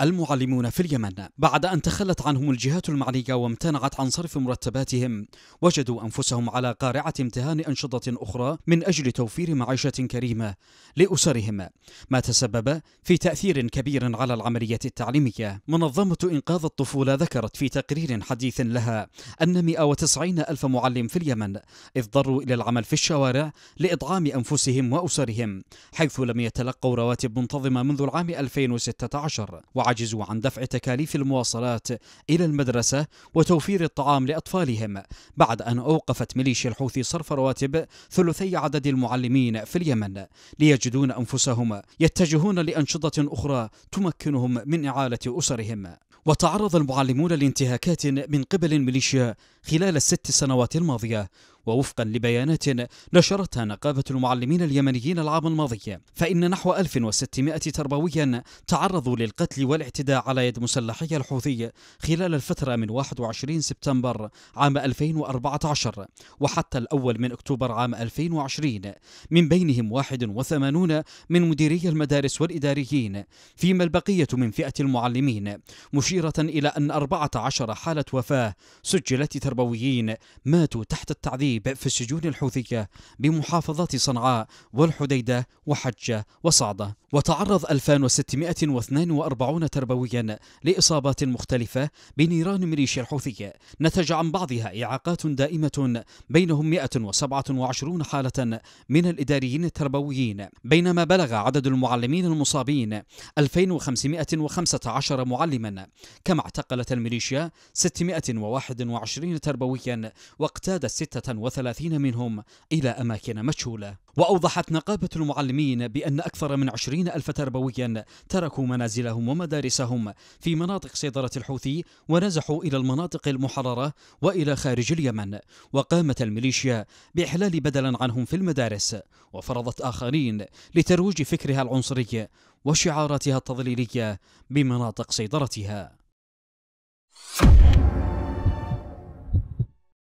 المعلمون في اليمن بعد أن تخلت عنهم الجهات المعنية وامتنعت عن صرف مرتباتهم وجدوا أنفسهم على قارعة امتهان أنشطة أخرى من أجل توفير معيشة كريمة لأسرهم ما تسبب في تأثير كبير على العملية التعليمية منظمة إنقاذ الطفولة ذكرت في تقرير حديث لها أن 190 ألف معلم في اليمن اضطروا إلى العمل في الشوارع لإطعام أنفسهم وأسرهم حيث لم يتلقوا رواتب منتظمة منذ العام 2016 عجزوا عن دفع تكاليف المواصلات إلى المدرسة وتوفير الطعام لأطفالهم بعد أن أوقفت ميليشيا الحوثي صرف رواتب ثلثي عدد المعلمين في اليمن ليجدون أنفسهم يتجهون لأنشطة أخرى تمكنهم من إعالة أسرهم وتعرض المعلمون لانتهاكات من قبل الميليشيا خلال الست سنوات الماضية ووفقا لبيانات نشرتها نقابة المعلمين اليمنيين العام الماضي فإن نحو 1600 تربويا تعرضوا للقتل والاعتداء على يد مسلحي الحوثي خلال الفترة من 21 سبتمبر عام 2014 وحتى الأول من أكتوبر عام 2020 من بينهم 81 من مديري المدارس والإداريين فيما البقية من فئة المعلمين مشيرة إلى أن 14 حالة وفاة سجلت تربويين ماتوا تحت التعذيب الصليب في السجون الحوثية بمحافظات صنعاء والحديدة وحجة وصعدة وتعرض 2642 تربويا لإصابات مختلفة بنيران ميليشيا الحوثية نتج عن بعضها إعاقات دائمة بينهم 127 حالة من الإداريين التربويين بينما بلغ عدد المعلمين المصابين 2515 معلما كما اعتقلت الميليشيا 621 تربويا واقتادت 66 وثلاثين منهم إلى أماكن مجهولة وأوضحت نقابة المعلمين بأن أكثر من عشرين ألف تربويا تركوا منازلهم ومدارسهم في مناطق سيطرة الحوثي ونزحوا إلى المناطق المحررة وإلى خارج اليمن وقامت الميليشيا بإحلال بدلا عنهم في المدارس وفرضت آخرين لترويج فكرها العنصري وشعاراتها التضليلية بمناطق سيطرتها